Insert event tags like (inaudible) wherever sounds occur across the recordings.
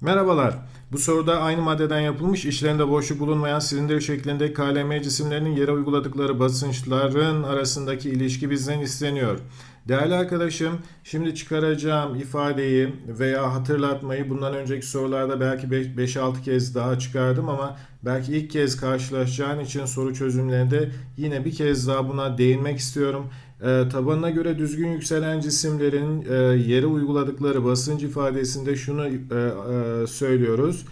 Merhabalar. Bu soruda aynı maddeden yapılmış içlerinde boşluk bulunmayan silindir şeklinde KLM cisimlerinin yere uyguladıkları basınçların arasındaki ilişki bizden isteniyor. Değerli arkadaşım, şimdi çıkaracağım ifadeyi veya hatırlatmayı bundan önceki sorularda belki 5-6 kez daha çıkardım ama belki ilk kez karşılaşacağın için soru çözümlerinde yine bir kez daha buna değinmek istiyorum. E, tabanına göre düzgün yükselen cisimlerin e, yere uyguladıkları basınç ifadesinde şunu e, e, söylüyoruz.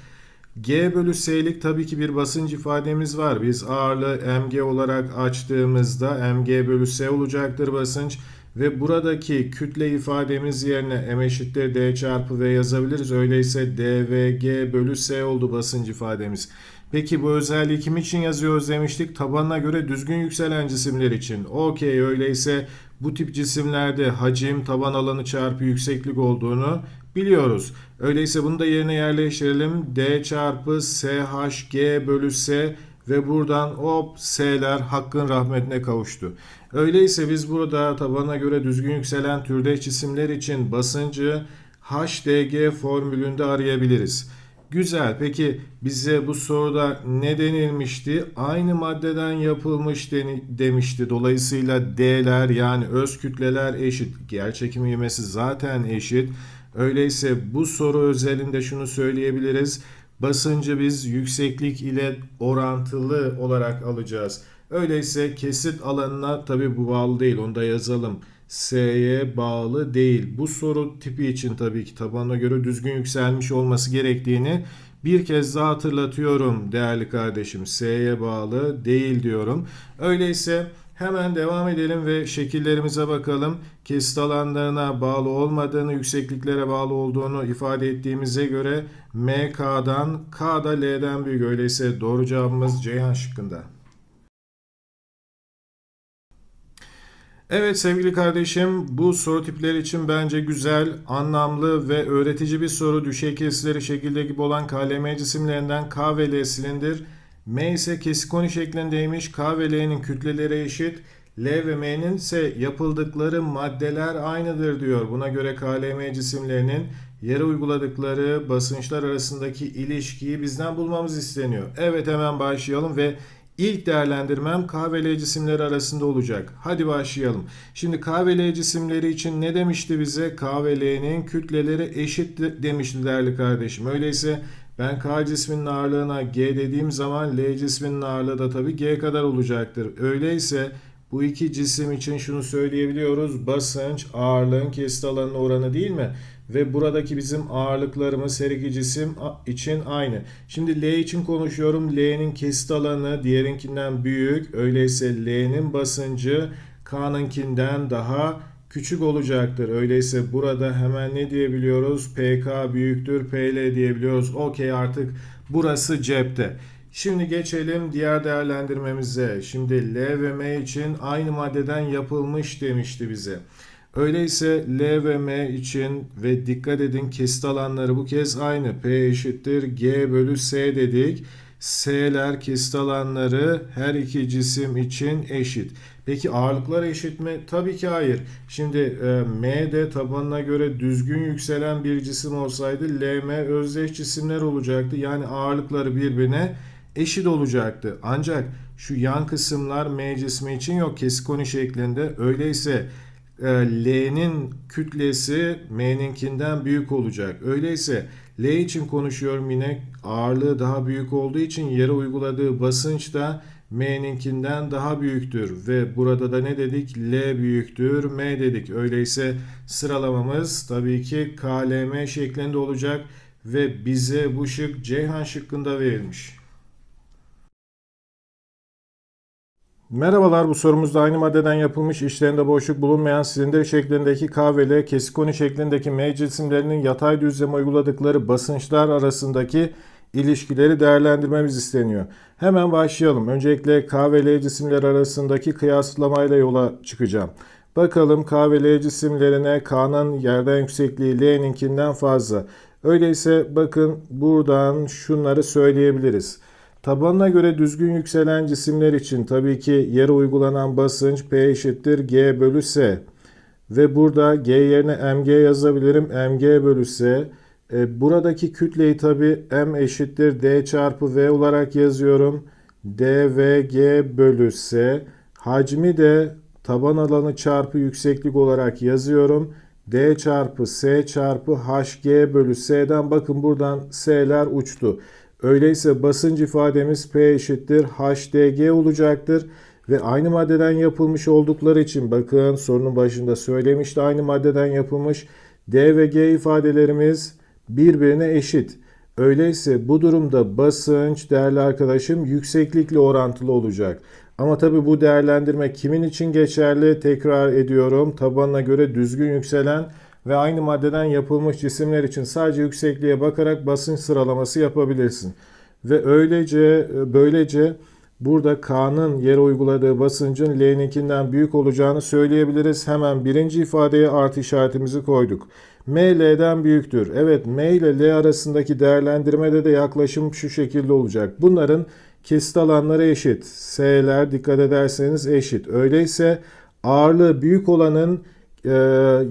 G bölü S'lik tabii ki bir basınç ifademiz var. Biz ağırlığı mg olarak açtığımızda mg bölü S olacaktır basınç. Ve buradaki kütle ifademiz yerine m eşittir d çarpı v yazabiliriz. Öyleyse dvg bölü s oldu basınç ifademiz. Peki bu özelliği kim için yazıyoruz demiştik. Tabanına göre düzgün yükselen cisimler için. Okey öyleyse bu tip cisimlerde hacim taban alanı çarpı yükseklik olduğunu biliyoruz. Öyleyse bunu da yerine yerleştirelim. D çarpı SHG bölü S ve buradan hop S'ler hakkın rahmetine kavuştu. Öyleyse biz burada tabana göre düzgün yükselen türde cisimler için basıncı HDG formülünde arayabiliriz. Güzel. Peki bize bu soruda ne denilmişti? Aynı maddeden yapılmış demişti. Dolayısıyla D'ler yani öz kütleler eşit. Yer çekimi ivmesi zaten eşit. Öyleyse bu soru özelinde şunu söyleyebiliriz. Basıncı biz yükseklik ile orantılı olarak alacağız. Öyleyse kesit alanına tabi bu bağlı değil onu da yazalım. S'ye bağlı değil. Bu soru tipi için tabii ki tabanına göre düzgün yükselmiş olması gerektiğini bir kez daha hatırlatıyorum değerli kardeşim. S'ye bağlı değil diyorum. Öyleyse hemen devam edelim ve şekillerimize bakalım. Kesit alanlarına bağlı olmadığını, yüksekliklere bağlı olduğunu ifade ettiğimize göre MK'dan K'da L'den büyük. Öyleyse doğru cevabımız Ceyhan şıkkında. Evet sevgili kardeşim bu soru tipleri için bence güzel, anlamlı ve öğretici bir soru. Düşey kesileri şekilde gibi olan KLM cisimlerinden K ve L silindir. M ise kesikoni şeklindeymiş. K ve L'nin kütleleri eşit. L ve M'nin ise yapıldıkları maddeler aynıdır diyor. Buna göre KLM cisimlerinin yere uyguladıkları basınçlar arasındaki ilişkiyi bizden bulmamız isteniyor. Evet hemen başlayalım ve İlk değerlendirmem KVL cisimleri arasında olacak. Hadi başlayalım. Şimdi KVL cisimleri için ne demişti bize? KVL'nin kütleleri eşit demişti değerli kardeşim. Öyleyse ben K cisminin ağırlığına G dediğim zaman L cisminin ağırlığı da tabii G kadar olacaktır. Öyleyse bu iki cisim için şunu söyleyebiliyoruz. Basınç ağırlığın kesit alanına oranı değil mi? ve buradaki bizim ağırlıklarımız her iki cisim için aynı. Şimdi L için konuşuyorum. L'nin kesit alanı diğerinkinden büyük. Öyleyse L'nin basıncı K'nınkinden daha küçük olacaktır. Öyleyse burada hemen ne diyebiliyoruz? PK büyüktür PL diyebiliyoruz. Okey artık burası cepte. Şimdi geçelim diğer değerlendirmemize. Şimdi L ve M için aynı maddeden yapılmış demişti bize. Öyleyse L ve M için ve dikkat edin kesit alanları bu kez aynı. P eşittir G bölü S dedik. S'ler kesit alanları her iki cisim için eşit. Peki ağırlıklar eşit mi? Tabii ki hayır. Şimdi e, M de tabanına göre düzgün yükselen bir cisim olsaydı LM özdeş cisimler olacaktı. Yani ağırlıkları birbirine eşit olacaktı. Ancak şu yan kısımlar M cismi için yok kesikoni şeklinde. Öyleyse e, L'nin kütlesi M'ninkinden büyük olacak. Öyleyse L için konuşuyorum yine ağırlığı daha büyük olduğu için yere uyguladığı basınç da M'ninkinden daha büyüktür. Ve burada da ne dedik? L büyüktür, M dedik. Öyleyse sıralamamız tabii ki KLM şeklinde olacak ve bize bu şık Ceyhan şıkkında verilmiş. Merhabalar bu sorumuzda aynı maddeden yapılmış işlerinde boşluk bulunmayan silindir şeklindeki K ve L kesikoni şeklindeki M cisimlerinin yatay düzleme uyguladıkları basınçlar arasındaki ilişkileri değerlendirmemiz isteniyor. Hemen başlayalım. Öncelikle K ve L cisimler arasındaki kıyaslamayla yola çıkacağım. Bakalım K ve L cisimlerine K'nın yerden yüksekliği L'ninkinden fazla. Öyleyse bakın buradan şunları söyleyebiliriz. Tabanına göre düzgün yükselen cisimler için tabii ki yere uygulanan basınç P eşittir G bölü S. Ve burada G yerine MG yazabilirim. MG bölü S. E, buradaki kütleyi tabi M eşittir D çarpı V olarak yazıyorum. DVG bölü S. Hacmi de taban alanı çarpı yükseklik olarak yazıyorum. D çarpı S çarpı HG bölü S'den bakın buradan S'ler uçtu. Öyleyse basınç ifademiz P eşittir HDG olacaktır. Ve aynı maddeden yapılmış oldukları için bakın sorunun başında söylemişti aynı maddeden yapılmış D ve G ifadelerimiz birbirine eşit. Öyleyse bu durumda basınç değerli arkadaşım yükseklikle orantılı olacak. Ama tabi bu değerlendirme kimin için geçerli? Tekrar ediyorum tabanına göre düzgün yükselen ve aynı maddeden yapılmış cisimler için sadece yüksekliğe bakarak basınç sıralaması yapabilirsin. Ve öylece böylece burada K'nın yere uyguladığı basıncın L'ninkinden büyük olacağını söyleyebiliriz. Hemen birinci ifadeye artı işaretimizi koyduk. M L'den büyüktür. Evet M ile L arasındaki değerlendirmede de yaklaşım şu şekilde olacak. Bunların kesit alanları eşit. S'ler dikkat ederseniz eşit. Öyleyse ağırlığı büyük olanın e,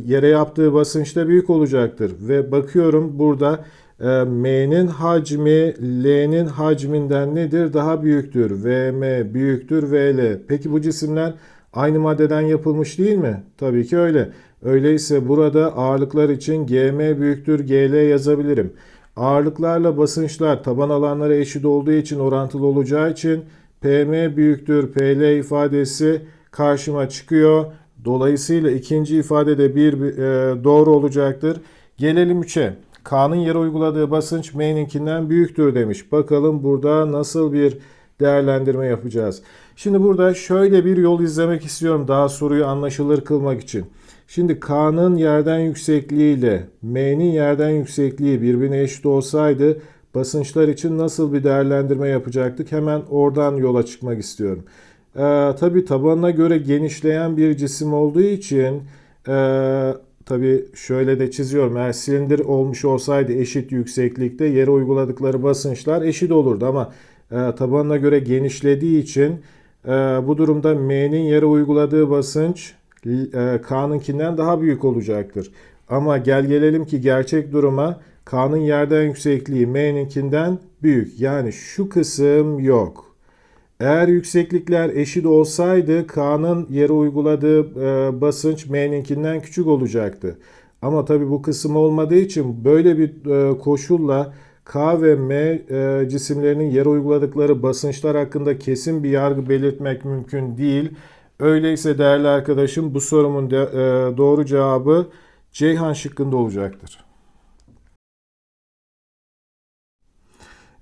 yere yaptığı basınç da büyük olacaktır. Ve bakıyorum burada e, M'nin hacmi L'nin hacminden nedir? Daha büyüktür. VM büyüktür VL. Peki bu cisimler aynı maddeden yapılmış değil mi? Tabii ki öyle. Öyleyse burada ağırlıklar için GM büyüktür GL yazabilirim. Ağırlıklarla basınçlar taban alanları eşit olduğu için orantılı olacağı için PM büyüktür PL ifadesi karşıma çıkıyor Dolayısıyla ikinci ifade de bir e, doğru olacaktır. Gelelim 3'e. K'nın yere uyguladığı basınç M'ninkinden büyüktür demiş. Bakalım burada nasıl bir değerlendirme yapacağız. Şimdi burada şöyle bir yol izlemek istiyorum daha soruyu anlaşılır kılmak için. Şimdi K'nın yerden yüksekliği ile M'nin yerden yüksekliği birbirine eşit olsaydı basınçlar için nasıl bir değerlendirme yapacaktık? Hemen oradan yola çıkmak istiyorum e, ee, tabi tabanına göre genişleyen bir cisim olduğu için e, tabi şöyle de çiziyorum eğer silindir olmuş olsaydı eşit yükseklikte yere uyguladıkları basınçlar eşit olurdu ama e, tabanına göre genişlediği için e, bu durumda M'nin yere uyguladığı basınç e, K'nınkinden daha büyük olacaktır. Ama gel gelelim ki gerçek duruma K'nın yerden yüksekliği M'ninkinden büyük. Yani şu kısım yok. Eğer yükseklikler eşit olsaydı K'nın yere uyguladığı e, basınç M'ninkinden küçük olacaktı. Ama tabi bu kısım olmadığı için böyle bir e, koşulla K ve M e, cisimlerinin yere uyguladıkları basınçlar hakkında kesin bir yargı belirtmek mümkün değil. Öyleyse değerli arkadaşım bu sorumun de, e, doğru cevabı Ceyhan şıkkında olacaktır.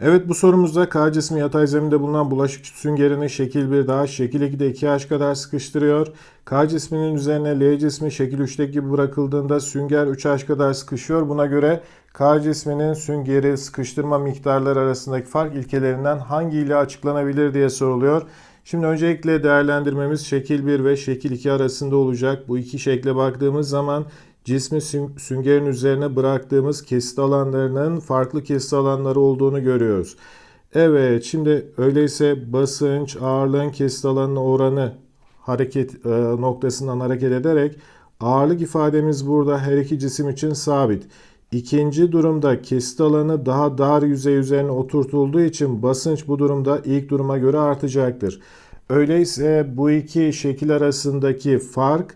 Evet bu sorumuzda K cismi yatay zeminde bulunan bulaşık süngerini şekil 1'de daha şekil 2'de 2H kadar sıkıştırıyor. K cisminin üzerine L cismi şekil 3'teki gibi bırakıldığında sünger 3H kadar sıkışıyor. Buna göre K cisminin süngeri sıkıştırma miktarları arasındaki fark ilkelerinden hangi ile açıklanabilir diye soruluyor. Şimdi öncelikle değerlendirmemiz şekil 1 ve şekil 2 arasında olacak. Bu iki şekle baktığımız zaman cismi süngerin üzerine bıraktığımız kesit alanlarının farklı kesit alanları olduğunu görüyoruz. Evet şimdi öyleyse basınç ağırlığın kesit alanına oranı hareket e, noktasından hareket ederek ağırlık ifademiz burada her iki cisim için sabit. İkinci durumda kesit alanı daha dar yüzey üzerine oturtulduğu için basınç bu durumda ilk duruma göre artacaktır. Öyleyse bu iki şekil arasındaki fark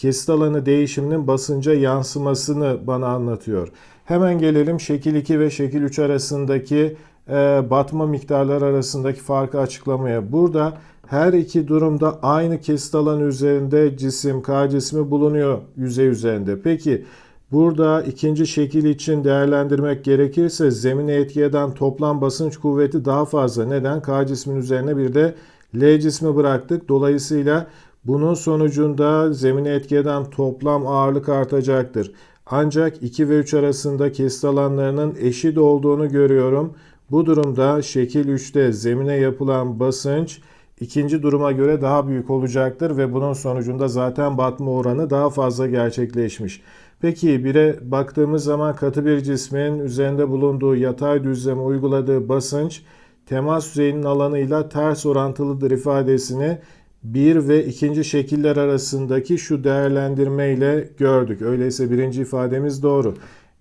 Kesit alanı değişiminin basınca yansımasını bana anlatıyor. Hemen gelelim şekil 2 ve şekil 3 arasındaki e, batma miktarları arasındaki farkı açıklamaya. Burada her iki durumda aynı kesit alanı üzerinde cisim K cismi bulunuyor yüzey üzerinde. Peki burada ikinci şekil için değerlendirmek gerekirse zemine etki eden toplam basınç kuvveti daha fazla. Neden? K cismin üzerine bir de L cismi bıraktık. Dolayısıyla bunun sonucunda zemine etki eden toplam ağırlık artacaktır. Ancak 2 ve 3 arasında kesit alanlarının eşit olduğunu görüyorum. Bu durumda şekil 3'te zemine yapılan basınç ikinci duruma göre daha büyük olacaktır ve bunun sonucunda zaten batma oranı daha fazla gerçekleşmiş. Peki bire baktığımız zaman katı bir cismin üzerinde bulunduğu yatay düzleme uyguladığı basınç temas yüzeyinin alanıyla ters orantılıdır ifadesini bir ve ikinci şekiller arasındaki şu değerlendirmeyle gördük. Öyleyse birinci ifademiz doğru.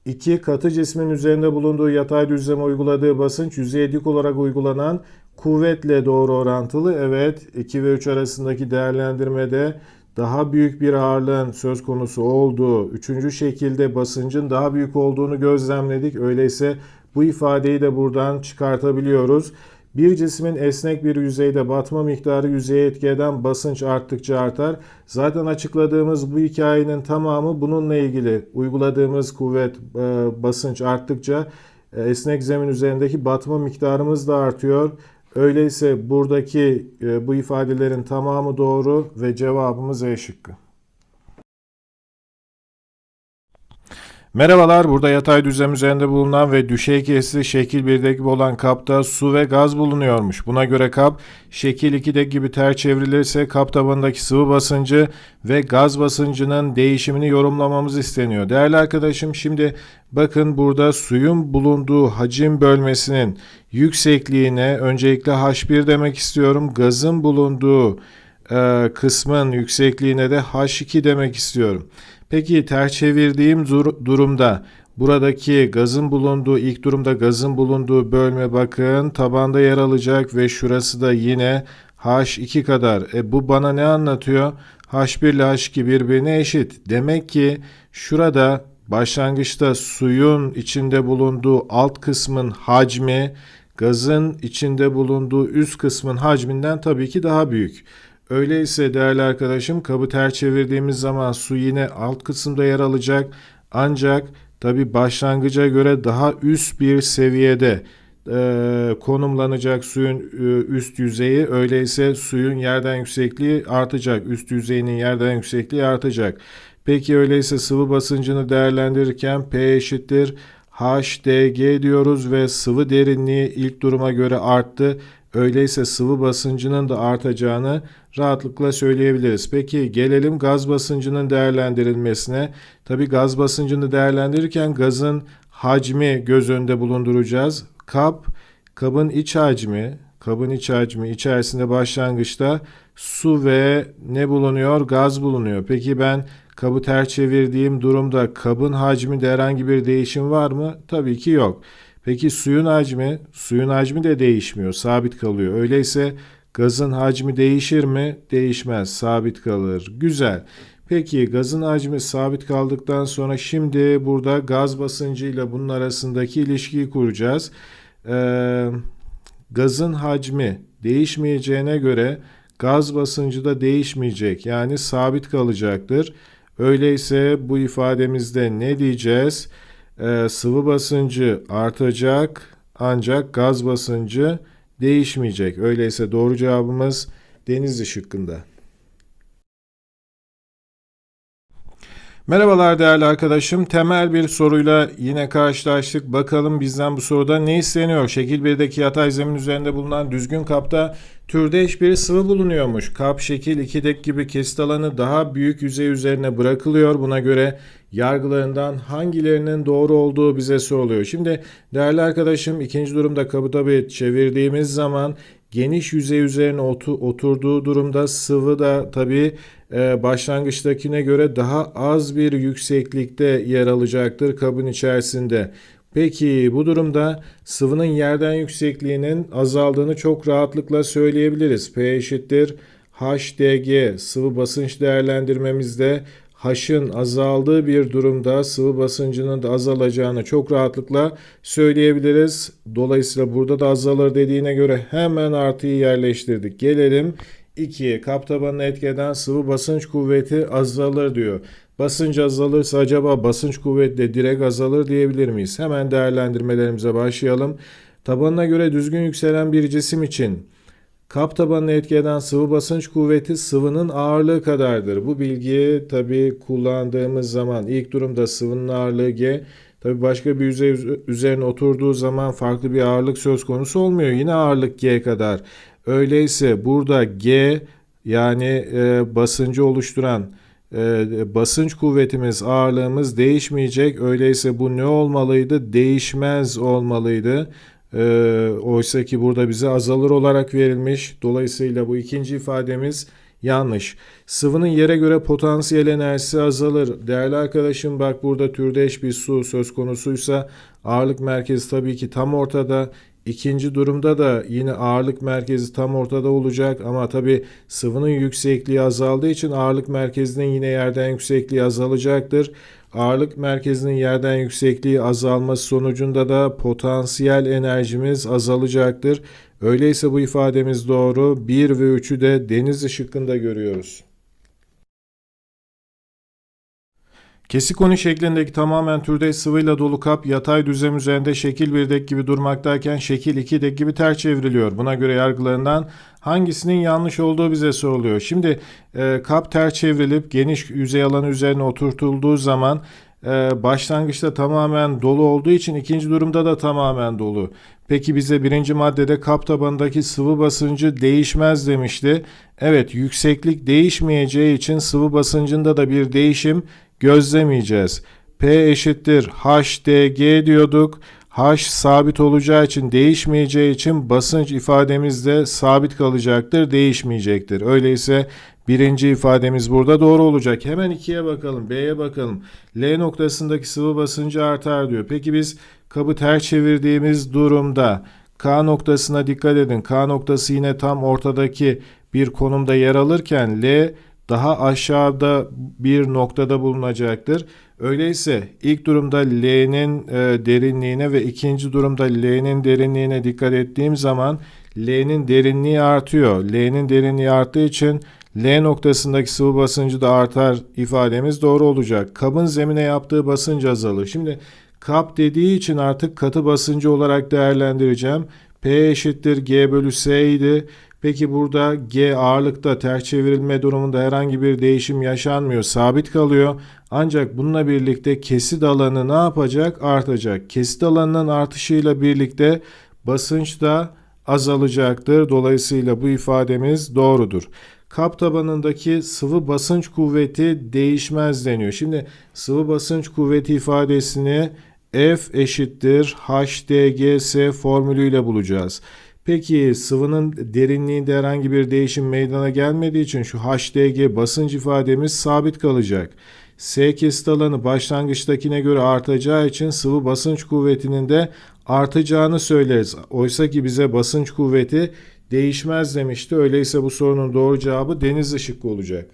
2. Katı cismin üzerinde bulunduğu yatay düzleme uyguladığı basınç yüzeye olarak uygulanan kuvvetle doğru orantılı. Evet 2 ve 3 arasındaki değerlendirmede daha büyük bir ağırlığın söz konusu olduğu, üçüncü şekilde basıncın daha büyük olduğunu gözlemledik. Öyleyse bu ifadeyi de buradan çıkartabiliyoruz. Bir cismin esnek bir yüzeyde batma miktarı yüzeye etki eden basınç arttıkça artar. Zaten açıkladığımız bu hikayenin tamamı bununla ilgili. Uyguladığımız kuvvet e, basınç arttıkça e, esnek zemin üzerindeki batma miktarımız da artıyor. Öyleyse buradaki e, bu ifadelerin tamamı doğru ve cevabımız E şıkkı. Merhabalar, burada yatay düzlem üzerinde bulunan ve düşey kesili şekil 1'deki olan kapta su ve gaz bulunuyormuş. Buna göre kap, şekil 2'deki gibi ter çevrilirse kap tabanındaki sıvı basıncı ve gaz basıncının değişimini yorumlamamız isteniyor. Değerli arkadaşım şimdi bakın burada suyun bulunduğu hacim bölmesinin yüksekliğine öncelikle H1 demek istiyorum. Gazın bulunduğu e, kısmın yüksekliğine de H2 demek istiyorum. Peki ters çevirdiğim dur durumda buradaki gazın bulunduğu ilk durumda gazın bulunduğu bölme bakın tabanda yer alacak ve şurası da yine H2 kadar. E bu bana ne anlatıyor? H1 ile H2 birbirine eşit. Demek ki şurada başlangıçta suyun içinde bulunduğu alt kısmın hacmi gazın içinde bulunduğu üst kısmın hacminden tabii ki daha büyük. Öyleyse değerli arkadaşım kabı ters çevirdiğimiz zaman su yine alt kısımda yer alacak. Ancak tabi başlangıca göre daha üst bir seviyede e, konumlanacak suyun e, üst yüzeyi. Öyleyse suyun yerden yüksekliği artacak. Üst yüzeyinin yerden yüksekliği artacak. Peki öyleyse sıvı basıncını değerlendirirken P eşittir HDG diyoruz ve sıvı derinliği ilk duruma göre arttı. Öyleyse sıvı basıncının da artacağını rahatlıkla söyleyebiliriz. Peki gelelim gaz basıncının değerlendirilmesine. Tabi gaz basıncını değerlendirirken gazın hacmi göz önünde bulunduracağız. Kap, kabın iç hacmi, kabın iç hacmi içerisinde başlangıçta su ve ne bulunuyor? Gaz bulunuyor. Peki ben kabı ter çevirdiğim durumda kabın hacminde herhangi bir değişim var mı? Tabii ki yok. Peki suyun hacmi? Suyun hacmi de değişmiyor, sabit kalıyor. Öyleyse Gazın hacmi değişir mi? Değişmez. Sabit kalır. Güzel. Peki gazın hacmi sabit kaldıktan sonra şimdi burada gaz basıncıyla bunun arasındaki ilişkiyi kuracağız. Ee, gazın hacmi değişmeyeceğine göre gaz basıncı da değişmeyecek. Yani sabit kalacaktır. Öyleyse bu ifademizde ne diyeceğiz? Ee, sıvı basıncı artacak ancak gaz basıncı artacak değişmeyecek. Öyleyse doğru cevabımız Denizli şıkkında. Merhabalar değerli arkadaşım. Temel bir soruyla yine karşılaştık. Bakalım bizden bu soruda ne isteniyor? Şekil 1'deki yatay zemin üzerinde bulunan düzgün kapta türdeş bir sıvı bulunuyormuş. Kap şekil 2'deki gibi kesit alanı daha büyük yüzey üzerine bırakılıyor. Buna göre yargılarından hangilerinin doğru olduğu bize soruluyor. Şimdi değerli arkadaşım ikinci durumda kabı tabi çevirdiğimiz zaman geniş yüzey üzerine otu, oturduğu durumda sıvı da tabi e, başlangıçtakine göre daha az bir yükseklikte yer alacaktır kabın içerisinde. Peki bu durumda sıvının yerden yüksekliğinin azaldığını çok rahatlıkla söyleyebiliriz. P eşittir HDG sıvı basınç değerlendirmemizde haşın azaldığı bir durumda sıvı basıncının da azalacağını çok rahatlıkla söyleyebiliriz. Dolayısıyla burada da azalır dediğine göre hemen artıyı yerleştirdik. Gelelim 2. Kap tabanını etkeden sıvı basınç kuvveti azalır diyor. Basınç azalırsa acaba basınç kuvvetle direk azalır diyebilir miyiz? Hemen değerlendirmelerimize başlayalım. Tabanına göre düzgün yükselen bir cisim için Kap tabanını etki sıvı basınç kuvveti sıvının ağırlığı kadardır. Bu bilgiyi tabi kullandığımız zaman ilk durumda sıvının ağırlığı G. Tabi başka bir yüzey üzerine oturduğu zaman farklı bir ağırlık söz konusu olmuyor. Yine ağırlık G kadar. Öyleyse burada G yani e, basıncı oluşturan e, basınç kuvvetimiz ağırlığımız değişmeyecek. Öyleyse bu ne olmalıydı? Değişmez olmalıydı. E, Oysa ki burada bize azalır olarak verilmiş. Dolayısıyla bu ikinci ifademiz yanlış. Sıvının yere göre potansiyel enerjisi azalır. Değerli arkadaşım bak burada türdeş bir su söz konusuysa ağırlık merkezi tabii ki tam ortada. İkinci durumda da yine ağırlık merkezi tam ortada olacak ama tabi sıvının yüksekliği azaldığı için ağırlık merkezinin yine yerden yüksekliği azalacaktır. Ağırlık merkezinin yerden yüksekliği azalması sonucunda da potansiyel enerjimiz azalacaktır. Öyleyse bu ifademiz doğru. 1 ve 3'ü de deniz ışıkında görüyoruz. Kesikoni şeklindeki tamamen türdeş sıvıyla dolu kap yatay düzlem üzerinde şekil 1 dek gibi durmaktayken şekil 2 dek gibi ters çevriliyor. Buna göre yargılarından hangisinin yanlış olduğu bize soruluyor. Şimdi e, kap ters çevrilip geniş yüzey alanı üzerine oturtulduğu zaman e, başlangıçta tamamen dolu olduğu için ikinci durumda da tamamen dolu. Peki bize birinci maddede kap tabanındaki sıvı basıncı değişmez demişti. Evet yükseklik değişmeyeceği için sıvı basıncında da bir değişim gözlemeyeceğiz. P eşittir HDG diyorduk. H sabit olacağı için değişmeyeceği için basınç ifademiz de sabit kalacaktır, değişmeyecektir. Öyleyse birinci ifademiz burada doğru olacak. Hemen ikiye bakalım, B'ye bakalım. L noktasındaki sıvı basıncı artar diyor. Peki biz kabı ters çevirdiğimiz durumda K noktasına dikkat edin. K noktası yine tam ortadaki bir konumda yer alırken L daha aşağıda bir noktada bulunacaktır. Öyleyse ilk durumda L'nin e, derinliğine ve ikinci durumda L'nin derinliğine dikkat ettiğim zaman L'nin derinliği artıyor. L'nin derinliği arttığı için L noktasındaki sıvı basıncı da artar ifademiz doğru olacak. Kabın zemine yaptığı basınç azalır. Şimdi kap dediği için artık katı basıncı olarak değerlendireceğim. P eşittir G bölü S idi. Peki burada G ağırlıkta ters çevrilme durumunda herhangi bir değişim yaşanmıyor. Sabit kalıyor. Ancak bununla birlikte kesit alanı ne yapacak? Artacak. Kesit alanının artışıyla birlikte basınç da azalacaktır. Dolayısıyla bu ifademiz doğrudur. Kap tabanındaki sıvı basınç kuvveti değişmez deniyor. Şimdi sıvı basınç kuvveti ifadesini F eşittir HDGS formülüyle bulacağız. Peki sıvının derinliğinde herhangi bir değişim meydana gelmediği için şu HDG basınç ifademiz sabit kalacak. S kesit alanı başlangıçtakine göre artacağı için sıvı basınç kuvvetinin de artacağını söyleriz. Oysa ki bize basınç kuvveti değişmez demişti. Öyleyse bu sorunun doğru cevabı deniz ışıklı olacak.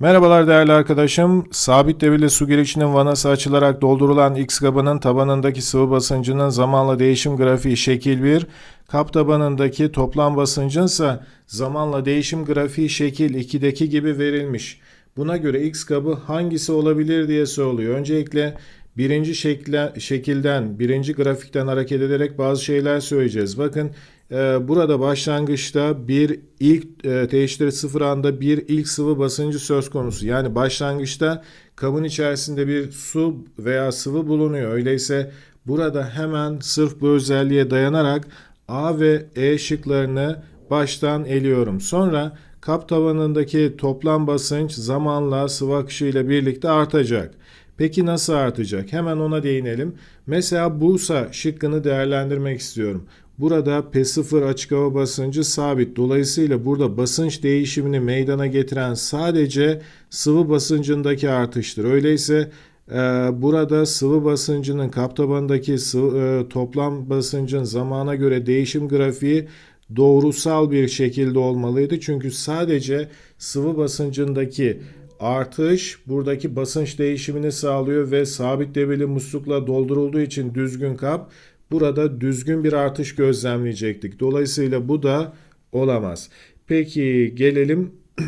Merhabalar değerli arkadaşım. Sabit devirli su girişinin vanası açılarak doldurulan X kabının tabanındaki sıvı basıncının zamanla değişim grafiği şekil 1, kap tabanındaki toplam basıncın ise zamanla değişim grafiği şekil 2'deki gibi verilmiş. Buna göre X kabı hangisi olabilir diye soruluyor. Öncelikle birinci şekle, şekilden, birinci grafikten hareket ederek bazı şeyler söyleyeceğiz. Bakın ee, burada başlangıçta bir ilk e, teşhiri sıfır anda bir ilk sıvı basıncı söz konusu. Yani başlangıçta kabın içerisinde bir su veya sıvı bulunuyor. Öyleyse burada hemen sırf bu özelliğe dayanarak A ve E şıklarını baştan eliyorum. Sonra kap tavanındaki toplam basınç zamanla sıvı akışıyla birlikte artacak. Peki nasıl artacak? Hemen ona değinelim. Mesela Bursa şıkkını değerlendirmek istiyorum. Burada P0 açık hava basıncı sabit. Dolayısıyla burada basınç değişimini meydana getiren sadece sıvı basıncındaki artıştır. Öyleyse e, burada sıvı basıncının kap tabanındaki sıvı, e, toplam basıncın zamana göre değişim grafiği doğrusal bir şekilde olmalıydı. Çünkü sadece sıvı basıncındaki artış buradaki basınç değişimini sağlıyor ve sabit debili muslukla doldurulduğu için düzgün kap Burada düzgün bir artış gözlemleyecektik. Dolayısıyla bu da olamaz. Peki gelelim (clears throat)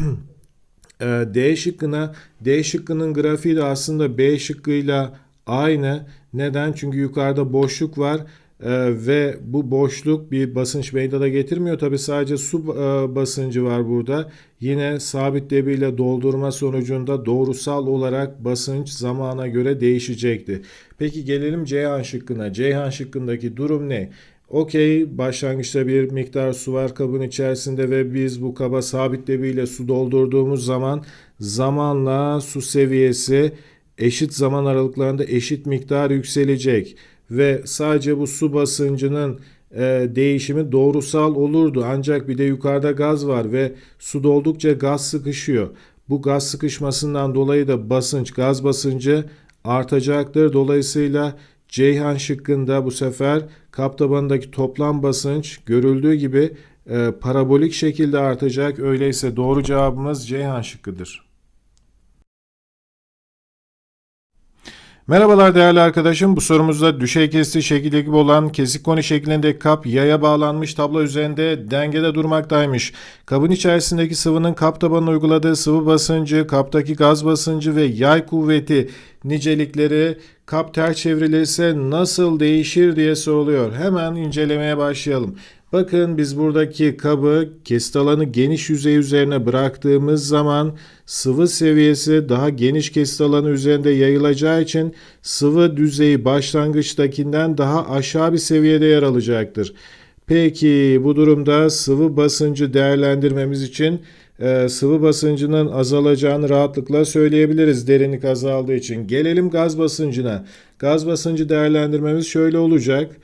e, D şıkkına. D şıkkının grafiği de aslında B şıkkıyla aynı. Neden? Çünkü yukarıda boşluk var. Ee, ve bu boşluk bir basınç meydana getirmiyor. Tabi sadece su e, basıncı var burada. Yine sabit debiyle doldurma sonucunda doğrusal olarak basınç zamana göre değişecekti. Peki gelelim Ceyhan şıkkına. Ceyhan şıkkındaki durum ne? Okey başlangıçta bir miktar su var kabın içerisinde ve biz bu kaba sabit debiyle su doldurduğumuz zaman zamanla su seviyesi eşit zaman aralıklarında eşit miktar yükselecek ve sadece bu su basıncının e, değişimi doğrusal olurdu. Ancak bir de yukarıda gaz var ve su doldukça gaz sıkışıyor. Bu gaz sıkışmasından dolayı da basınç, gaz basıncı artacaktır. Dolayısıyla Ceyhan şıkkında bu sefer kap toplam basınç görüldüğü gibi e, parabolik şekilde artacak. Öyleyse doğru cevabımız Ceyhan şıkkıdır. Merhabalar değerli arkadaşım. Bu sorumuzda düşey kesti şekil gibi olan kesik koni şeklinde kap yaya bağlanmış tablo üzerinde dengede durmaktaymış. Kabın içerisindeki sıvının kap tabanına uyguladığı sıvı basıncı, kaptaki gaz basıncı ve yay kuvveti nicelikleri kap ters çevrilirse nasıl değişir diye soruluyor. Hemen incelemeye başlayalım. Bakın biz buradaki kabı kesit alanı geniş yüzey üzerine bıraktığımız zaman sıvı seviyesi daha geniş kesit alanı üzerinde yayılacağı için sıvı düzeyi başlangıçtakinden daha aşağı bir seviyede yer alacaktır. Peki bu durumda sıvı basıncı değerlendirmemiz için e, sıvı basıncının azalacağını rahatlıkla söyleyebiliriz derinlik azaldığı için. Gelelim gaz basıncına. Gaz basıncı değerlendirmemiz şöyle olacak.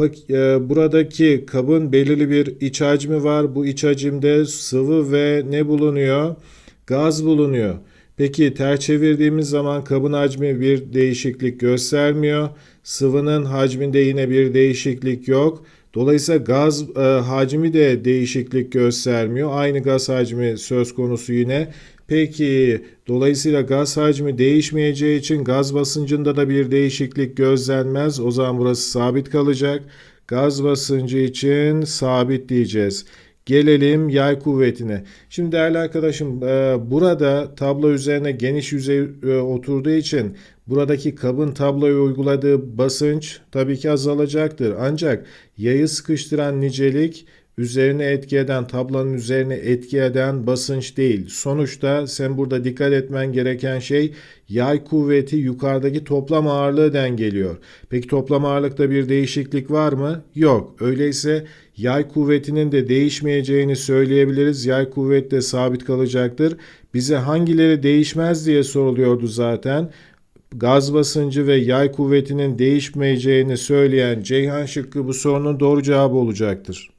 E, buradaki kabın belirli bir iç hacmi var. Bu iç hacimde sıvı ve ne bulunuyor? Gaz bulunuyor. Peki ter çevirdiğimiz zaman kabın hacmi bir değişiklik göstermiyor. Sıvının hacminde yine bir değişiklik yok. Dolayısıyla gaz e, hacmi de değişiklik göstermiyor. Aynı gaz hacmi söz konusu yine Peki dolayısıyla gaz hacmi değişmeyeceği için gaz basıncında da bir değişiklik gözlenmez. O zaman burası sabit kalacak. Gaz basıncı için sabit diyeceğiz. Gelelim yay kuvvetine. Şimdi değerli arkadaşım e, burada tablo üzerine geniş yüzey e, oturduğu için buradaki kabın tabloya uyguladığı basınç tabii ki azalacaktır. Ancak yayı sıkıştıran nicelik üzerine etki eden, tablanın üzerine etki eden basınç değil. Sonuçta sen burada dikkat etmen gereken şey yay kuvveti yukarıdaki toplam ağırlığı dengeliyor. Peki toplam ağırlıkta bir değişiklik var mı? Yok. Öyleyse yay kuvvetinin de değişmeyeceğini söyleyebiliriz. Yay kuvvet de sabit kalacaktır. Bize hangileri değişmez diye soruluyordu zaten gaz basıncı ve yay kuvvetinin değişmeyeceğini söyleyen Ceyhan şıkkı bu sorunun doğru cevabı olacaktır.